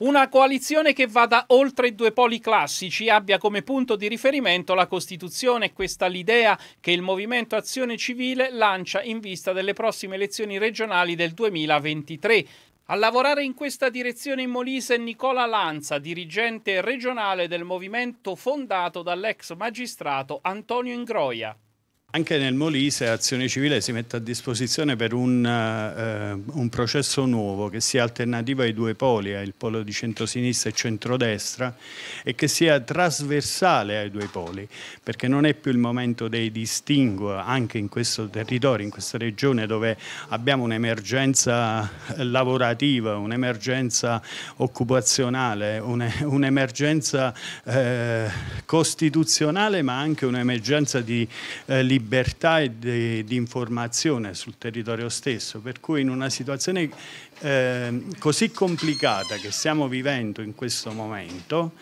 Una coalizione che vada oltre i due poli classici abbia come punto di riferimento la Costituzione e questa l'idea che il Movimento Azione Civile lancia in vista delle prossime elezioni regionali del 2023. A lavorare in questa direzione in Molise è Nicola Lanza, dirigente regionale del movimento fondato dall'ex magistrato Antonio Ingroia. Anche nel Molise Azione Civile si mette a disposizione per un, eh, un, processo nuovo che sia alternativo ai due poli, al polo di centrosinistra e centrodestra e che sia trasversale ai due poli, perché non è più il momento dei distinguo anche in questo territorio, in questa regione dove abbiamo un'emergenza lavorativa, un'emergenza occupazionale, un'emergenza eh, costituzionale ma anche un'emergenza di eh, libertà libertà e di, di, informazione sul territorio stesso, per cui in una situazione eh, così complicata che stiamo vivendo in questo momento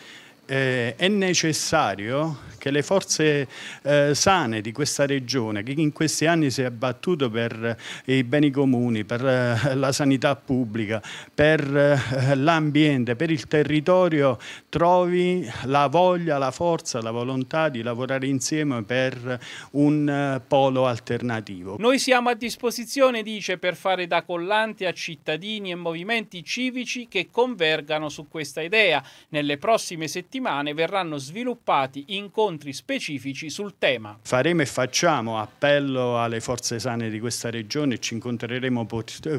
eh, è necessario che le forze eh, sane di questa regione, che in questi anni si è battuto per eh, i beni comuni, per eh, la sanità pubblica, per eh, l'ambiente, per il territorio, trovi la voglia, la forza, la volontà di lavorare insieme per un eh, polo alternativo. Noi siamo a disposizione, dice, per fare da collante a cittadini e movimenti civici che convergano su questa idea. Nelle prossime settimane verranno sviluppati incontri incontri specifici sul tema. Faremo e facciamo appello alle forze sane di questa regione e ci incontreremo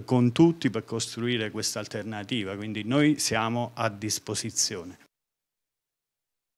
con tutti per costruire questa alternativa, quindi noi siamo a disposizione.